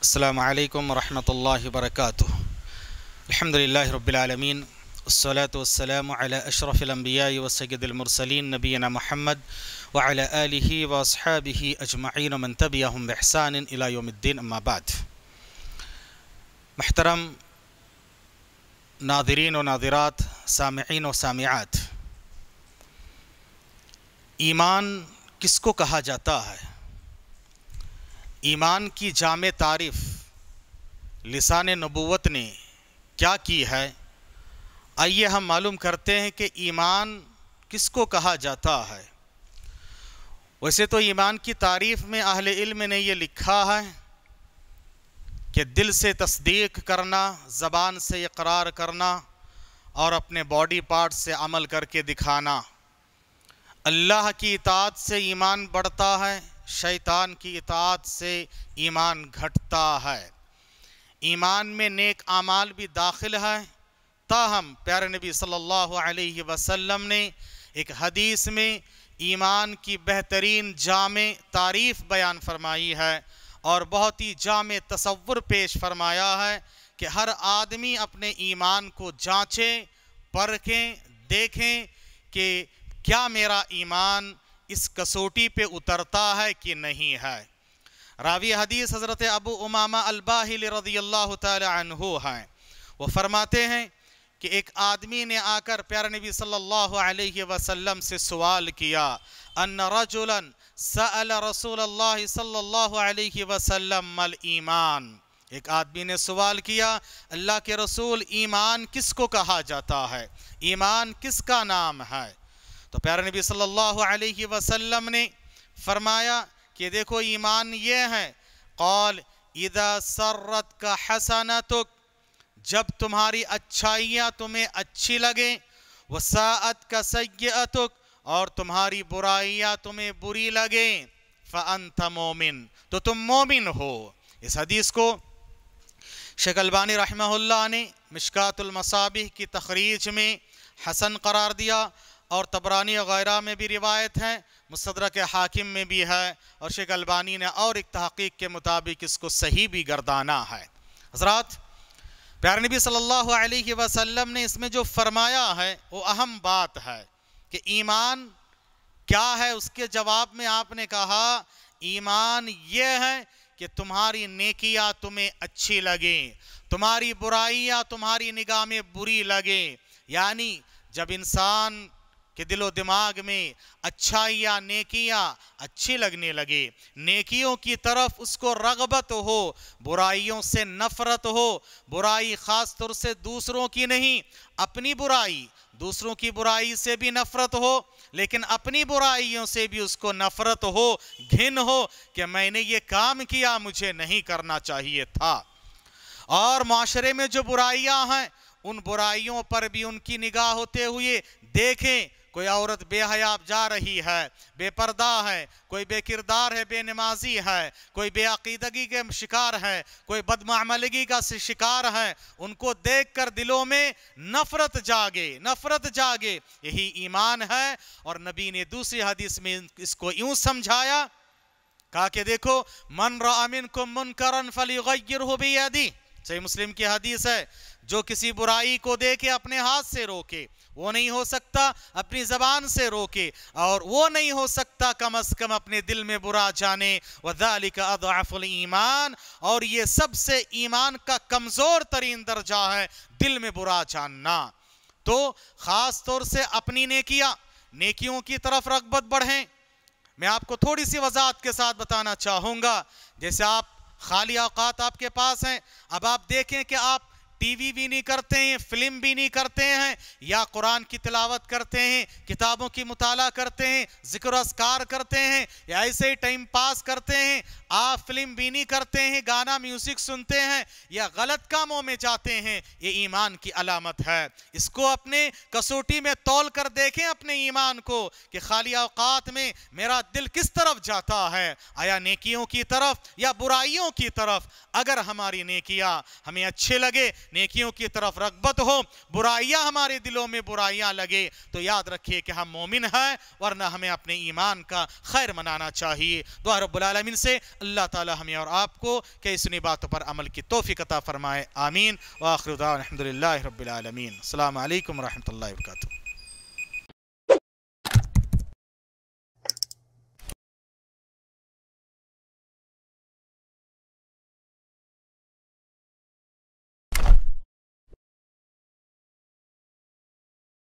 السلام عليكم ورحمة الله وبركاته الحمد لله رب العالمين الصلاة والسلام على أشرف الأنبياء وسيد المرسلين نبينا محمد وعلى آله وأصحابه أجمعين ومن تبعهم بإحسان إلى يوم الدين أما بعد محترم ناظرين وناظرات سامعين وسامعات إيمان كسكو كها جاتا ہے ईमान की जाम तारीफ़ लसान नबूत ने क्या की है आइए हम मालूम करते हैं कि ईमान किसको कहा जाता है वैसे तो ईमान की तारीफ़ में अहल इल्म ने यह लिखा है कि दिल से तस्दीक करना ज़बान से इकरार करना और अपने बॉडी पार्ट से अमल करके दिखाना अल्लाह की इतात से ईमान बढ़ता है शैतान की इताद से ईमान घटता है ईमान में नेक आमाल भी दाखिल है ताहम प्यारे नबी सल्लल्लाहु अलैहि वसल्लम ने एक हदीस में ईमान की बेहतरीन जाम तारीफ़ बयान फरमाई है और बहुत ही जाम तस्वुर पेश फरमाया है कि हर आदमी अपने ईमान को जांचे परखें देखें कि क्या मेरा ईमान इस कसोटी पे उतरता है कि नहीं है रावी हदीस हज़रत अबू उमामा अलबाहिल रदी अल्लाह तहु हैं वो फरमाते हैं कि एक आदमी ने आकर प्यार नबी सल्लल्लाहु अलैहि वसल्लम से सवाल किया अन रजुलन सअल रसूल अल्लाह सल्लल्लाहु अलैहि वसल्लम मल ईमान एक आदमी ने सवाल किया अल्लाह के रसूल ईमान किसको कहा जाता है ईमान किसका नाम है तो प्यारे नबी सल्लल्लाहु अलैहि वसल्लम ने फरमाया कि देखो ईमान ये है कौल इदा सर्रत का हसना तो जब तुम्हारी अच्छाइयाँ तुम्हें अच्छी लगें वसात का अतुक और तुम्हारी बुराइयाँ तुम्हें बुरी लगें फ़ंत मोमिन तो तुम मोमिन हो इस हदीस को शकलबानी रहमल्ला ने मिशकातुलमसाबिह की तखरीज में हसन करार दिया और तबरानी वगैरह में भी रिवायत है मुसदर के हाकिम में भी है और शेख अलबानी ने और एक तहकीक के मुताबिक इसको सही भी गर्दाना है हजरात प्यार नबी सल्लल्लाहु अलैहि वसल्लम ने इसमें जो फरमाया है वो अहम बात है कि ईमान क्या है उसके जवाब में आपने कहा ईमान ये है कि तुम्हारी नेकियाँ तुम्हें अच्छी लगें तुम्हारी बुराइयाँ तुम्हारी निगाह में बुरी लगें यानी जब इंसान कि दिलो दिमाग में अच्छाइयाँ नेकियाँ अच्छी लगने लगे नेकियों की तरफ उसको रगबत हो बुराइयों से नफ़रत हो बुराई ख़ास तौर से दूसरों की नहीं अपनी बुराई दूसरों की बुराई से भी नफ़रत हो लेकिन अपनी बुराइयों से भी उसको नफ़रत हो घिन हो कि मैंने ये काम किया मुझे नहीं करना चाहिए था और माशरे में जो बुराइयां हैं उन बुराइयों पर भी उनकी निगाह होते हुए देखें कोई औरत बेहयाब जा रही है बेपर्दा है कोई बेकिरदार है बेनमाजी है कोई बेअकीदगी के शिकार है कोई बदमामलगी का शिकार है उनको देखकर दिलों में नफरत जागे नफरत जागे यही ईमान है और नबी ने दूसरी हदीस में इसको यूं समझाया कहा कि देखो मन रामिन को मुनकरन फली गैर हो भी सही मुस्लिम की हदीस है जो किसी बुराई को देखे अपने हाथ से रोके वो नहीं हो सकता अपनी जबान से रोके और वो नहीं हो सकता कम अज कम अपने दिल में बुरा जाने ईमान और ये सबसे ईमान का कमज़ोर तरीन दर्जा है दिल में बुरा जानना तो ख़ास तौर से अपनी नेकिया नेकियों की तरफ रगबत बढ़े मैं आपको थोड़ी सी वजाहत के साथ बताना चाहूंगा जैसे आप खाली अवकात आपके पास हैं अब आप देखें कि आप टीवी भी नहीं करते हैं फिल्म भी नहीं करते हैं या कुरान की तिलावत करते हैं किताबों की मुताला करते हैं जिक्र असकार करते हैं या ऐसे ही टाइम पास करते हैं आप फिल्म भी नहीं करते हैं गाना म्यूजिक सुनते हैं या गलत कामों में जाते हैं ये ईमान की अलामत है इसको अपने कसोटी में तोल कर देखें अपने ईमान को कि खाली अवकात में मेरा दिल किस तरफ जाता है आया नेकियों की तरफ या बुराइयों की तरफ अगर हमारी नेकिया हमें अच्छे लगे नेकियों की तरफ रगबत हो बुराइयां हमारे दिलों में बुराइयां लगे तो याद रखिए कि हम मोमिन हैं वरना हमें अपने ईमान का खैर मनाना चाहिए दुआ रबालमीन से अल्लाह ताली हमें और आपको कई सुनी बातों पर अमल की तोफ़ीकता फ़रमाए आमीन आखिर अलहमदिल्ला रबालमीन अल्लाम वरहमल वर्का